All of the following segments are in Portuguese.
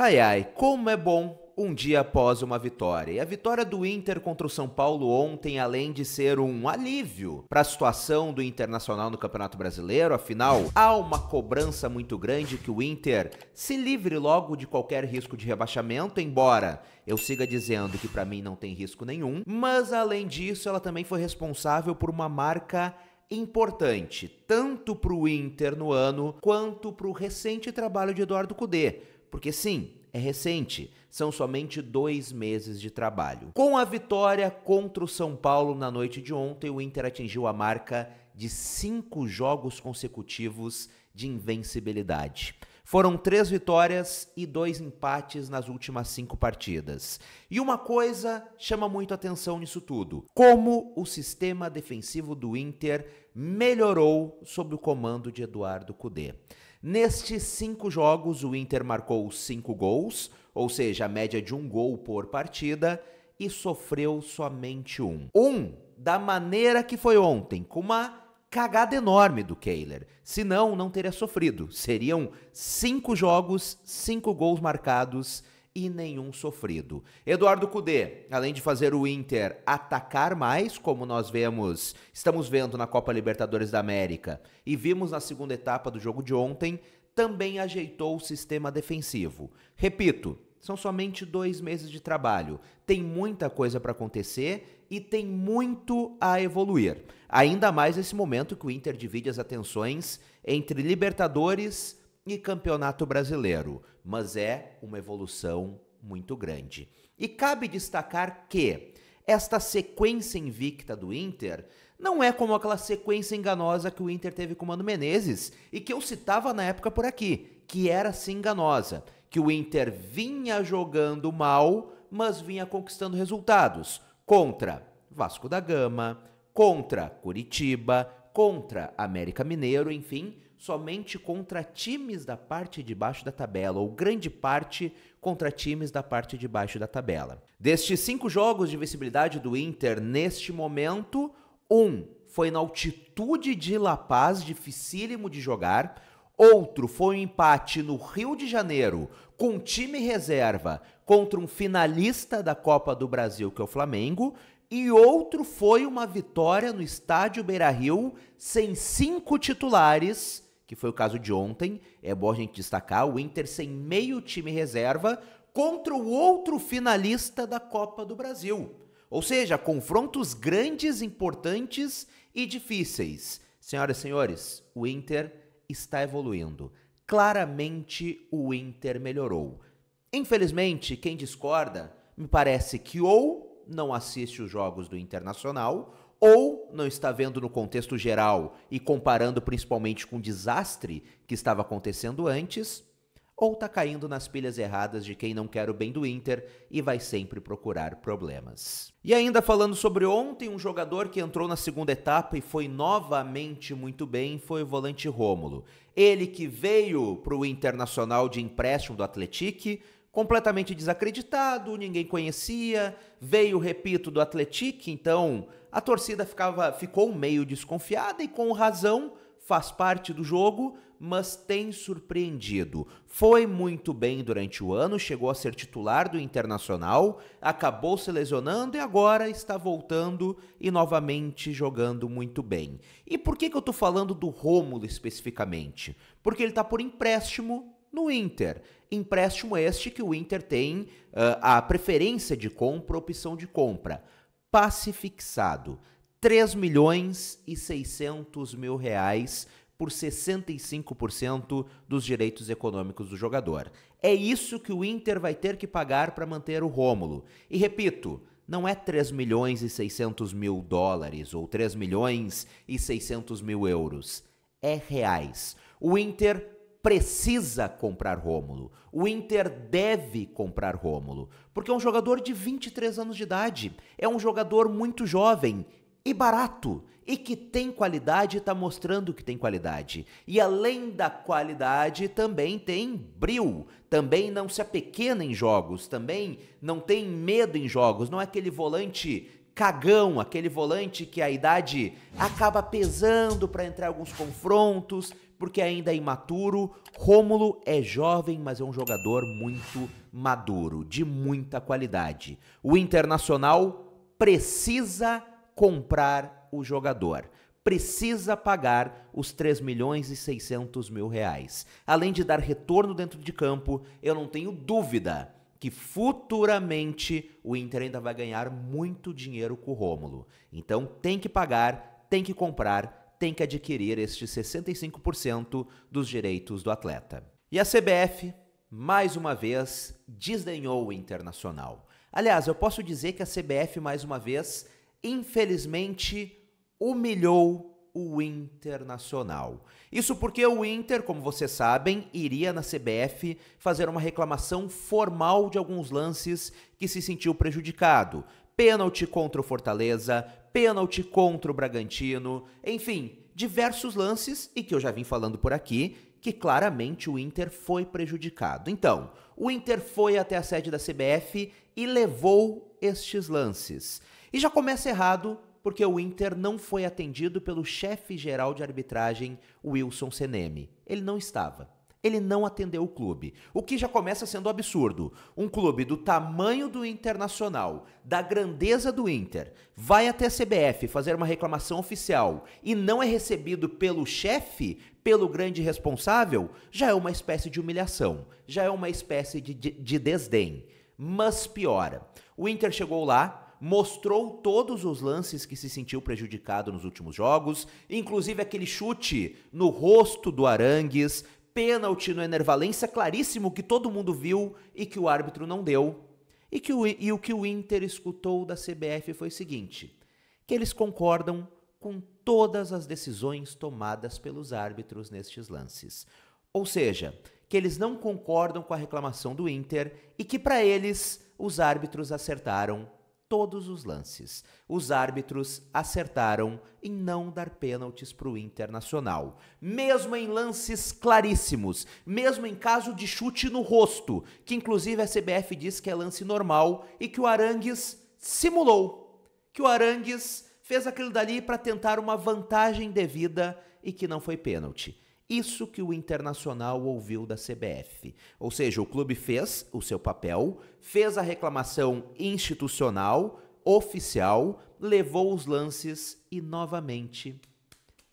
Ai ai, como é bom um dia após uma vitória. E a vitória do Inter contra o São Paulo ontem, além de ser um alívio para a situação do Internacional no Campeonato Brasileiro, afinal, há uma cobrança muito grande que o Inter se livre logo de qualquer risco de rebaixamento, embora eu siga dizendo que para mim não tem risco nenhum, mas além disso, ela também foi responsável por uma marca importante, tanto para o Inter no ano quanto para o recente trabalho de Eduardo Cudê porque sim, é recente, são somente dois meses de trabalho. Com a vitória contra o São Paulo na noite de ontem, o Inter atingiu a marca de cinco jogos consecutivos de invencibilidade. Foram três vitórias e dois empates nas últimas cinco partidas. E uma coisa chama muito atenção nisso tudo: como o sistema defensivo do Inter melhorou sob o comando de Eduardo Cudê. Nestes cinco jogos, o Inter marcou cinco gols, ou seja, a média de um gol por partida, e sofreu somente um. Um da maneira que foi ontem, com uma cagada enorme do Kehler, senão não teria sofrido. Seriam cinco jogos, cinco gols marcados e nenhum sofrido. Eduardo Cudê, além de fazer o Inter atacar mais, como nós vemos, estamos vendo na Copa Libertadores da América e vimos na segunda etapa do jogo de ontem, também ajeitou o sistema defensivo. Repito, são somente dois meses de trabalho. Tem muita coisa para acontecer e tem muito a evoluir. Ainda mais nesse momento que o Inter divide as atenções entre Libertadores e Campeonato Brasileiro. Mas é uma evolução muito grande. E cabe destacar que esta sequência invicta do Inter não é como aquela sequência enganosa que o Inter teve com o Mano Menezes e que eu citava na época por aqui, que era sim enganosa que o Inter vinha jogando mal, mas vinha conquistando resultados contra Vasco da Gama, contra Curitiba, contra América Mineiro, enfim, somente contra times da parte de baixo da tabela, ou grande parte contra times da parte de baixo da tabela. Destes cinco jogos de visibilidade do Inter neste momento, um foi na altitude de La Paz, dificílimo de jogar, Outro foi um empate no Rio de Janeiro, com time reserva, contra um finalista da Copa do Brasil, que é o Flamengo. E outro foi uma vitória no estádio Beira Rio, sem cinco titulares, que foi o caso de ontem. É bom a gente destacar: o Inter sem meio time reserva, contra o outro finalista da Copa do Brasil. Ou seja, confrontos grandes, importantes e difíceis. Senhoras e senhores, o Inter está evoluindo. Claramente o Inter melhorou. Infelizmente, quem discorda, me parece que ou não assiste os jogos do Internacional, ou não está vendo no contexto geral e comparando principalmente com o desastre que estava acontecendo antes, ou tá caindo nas pilhas erradas de quem não quer o bem do Inter e vai sempre procurar problemas. E ainda falando sobre ontem, um jogador que entrou na segunda etapa e foi novamente muito bem foi o volante Rômulo. Ele que veio para o Internacional de empréstimo do Atletique, completamente desacreditado, ninguém conhecia, veio, repito, do Atletique, então a torcida ficava, ficou meio desconfiada e com razão, faz parte do jogo, mas tem surpreendido. Foi muito bem durante o ano, chegou a ser titular do Internacional, acabou se lesionando e agora está voltando e novamente jogando muito bem. E por que, que eu estou falando do Rômulo especificamente? Porque ele está por empréstimo no Inter. Empréstimo este que o Inter tem uh, a preferência de compra, opção de compra. Passe fixado. 3 milhões e 600 mil reais por 65% dos direitos econômicos do jogador. É isso que o Inter vai ter que pagar para manter o Rômulo. E repito, não é 3 milhões e 600 mil dólares ou 3 milhões e 600 mil euros. É reais. O Inter precisa comprar Rômulo. O Inter deve comprar Rômulo, porque é um jogador de 23 anos de idade, é um jogador muito jovem e barato e que tem qualidade está mostrando que tem qualidade. E além da qualidade, também tem bril, também não se apequena em jogos, também não tem medo em jogos, não é aquele volante cagão, aquele volante que a idade acaba pesando para entrar em alguns confrontos, porque ainda é imaturo. Rômulo é jovem, mas é um jogador muito maduro, de muita qualidade. O Internacional precisa comprar o jogador precisa pagar os 3 milhões e 600 mil reais. Além de dar retorno dentro de campo, eu não tenho dúvida que futuramente o Inter ainda vai ganhar muito dinheiro com o Rômulo. Então tem que pagar, tem que comprar, tem que adquirir estes 65% dos direitos do atleta. E a CBF, mais uma vez, desdenhou o Internacional. Aliás, eu posso dizer que a CBF mais uma vez infelizmente humilhou o Internacional. Isso porque o Inter, como vocês sabem, iria na CBF fazer uma reclamação formal de alguns lances que se sentiu prejudicado. Pênalti contra o Fortaleza, pênalti contra o Bragantino, enfim, diversos lances e que eu já vim falando por aqui que claramente o Inter foi prejudicado. Então, o Inter foi até a sede da CBF e levou estes lances. E já começa errado porque o Inter não foi atendido pelo chefe geral de arbitragem, Wilson Seneme. Ele não estava. Ele não atendeu o clube, o que já começa sendo absurdo. Um clube do tamanho do Internacional, da grandeza do Inter, vai até a CBF fazer uma reclamação oficial e não é recebido pelo chefe, pelo grande responsável, já é uma espécie de humilhação, já é uma espécie de, de, de desdém. Mas piora. O Inter chegou lá, mostrou todos os lances que se sentiu prejudicado nos últimos jogos, inclusive aquele chute no rosto do Arangues, pênalti no Enervalência claríssimo que todo mundo viu e que o árbitro não deu. E, que o, e o que o Inter escutou da CBF foi o seguinte: que eles concordam com todas as decisões tomadas pelos árbitros nestes lances. Ou seja, que eles não concordam com a reclamação do Inter e que, para eles, os árbitros acertaram todos os lances. Os árbitros acertaram em não dar pênaltis para o Internacional. Mesmo em lances claríssimos, mesmo em caso de chute no rosto, que inclusive a CBF diz que é lance normal e que o Arangues simulou. Que o Arangues fez aquilo dali para tentar uma vantagem devida e que não foi pênalti. Isso que o Internacional ouviu da CBF. Ou seja, o clube fez o seu papel, fez a reclamação institucional, oficial, levou os lances e novamente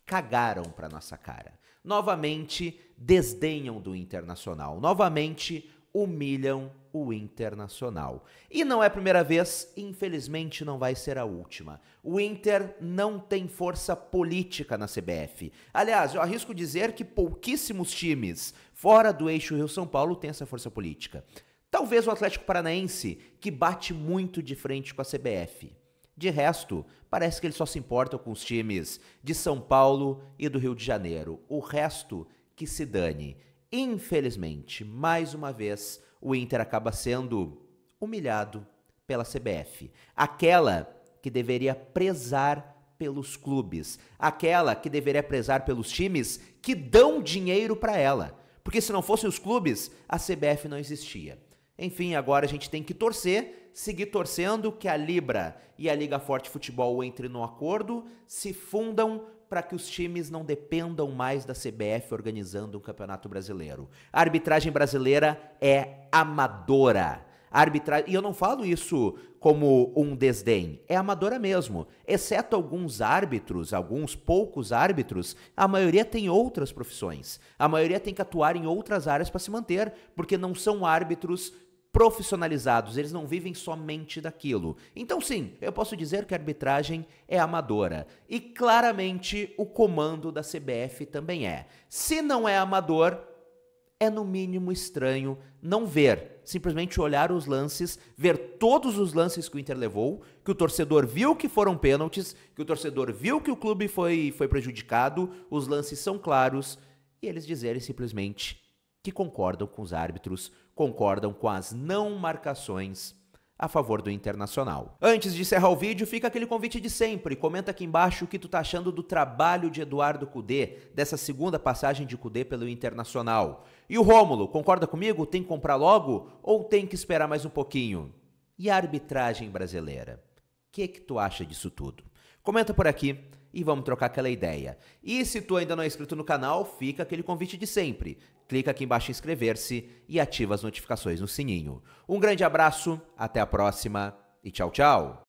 cagaram para nossa cara. Novamente desdenham do Internacional. Novamente humilham o Internacional. E não é a primeira vez, infelizmente não vai ser a última. O Inter não tem força política na CBF. Aliás, eu arrisco dizer que pouquíssimos times fora do eixo Rio-São Paulo têm essa força política. Talvez o Atlético Paranaense, que bate muito de frente com a CBF. De resto, parece que eles só se importam com os times de São Paulo e do Rio de Janeiro. O resto que se dane. Infelizmente, mais uma vez, o Inter acaba sendo humilhado pela CBF. Aquela que deveria prezar pelos clubes, aquela que deveria prezar pelos times que dão dinheiro para ela. Porque se não fossem os clubes, a CBF não existia. Enfim, agora a gente tem que torcer, seguir torcendo que a Libra e a Liga Forte Futebol entrem no acordo, se fundam para que os times não dependam mais da CBF organizando um campeonato brasileiro. A arbitragem brasileira é amadora. Arbitra e eu não falo isso como um desdém, é amadora mesmo. Exceto alguns árbitros, alguns poucos árbitros, a maioria tem outras profissões. A maioria tem que atuar em outras áreas para se manter, porque não são árbitros profissionalizados, eles não vivem somente daquilo. Então, sim, eu posso dizer que a arbitragem é amadora. E claramente o comando da CBF também é. Se não é amador, é no mínimo estranho não ver, simplesmente olhar os lances, ver todos os lances que o Inter levou, que o torcedor viu que foram pênaltis, que o torcedor viu que o clube foi, foi prejudicado, os lances são claros, e eles dizerem simplesmente que concordam com os árbitros, concordam com as não marcações a favor do Internacional. Antes de encerrar o vídeo, fica aquele convite de sempre. Comenta aqui embaixo o que tu tá achando do trabalho de Eduardo Cudê, dessa segunda passagem de Cudê pelo Internacional. E o Rômulo, concorda comigo? Tem que comprar logo ou tem que esperar mais um pouquinho? E a arbitragem brasileira? O que que tu acha disso tudo? Comenta por aqui e vamos trocar aquela ideia. E se tu ainda não é inscrito no canal, fica aquele convite de sempre. Clica aqui embaixo em inscrever-se e ativa as notificações no sininho. Um grande abraço, até a próxima e tchau, tchau!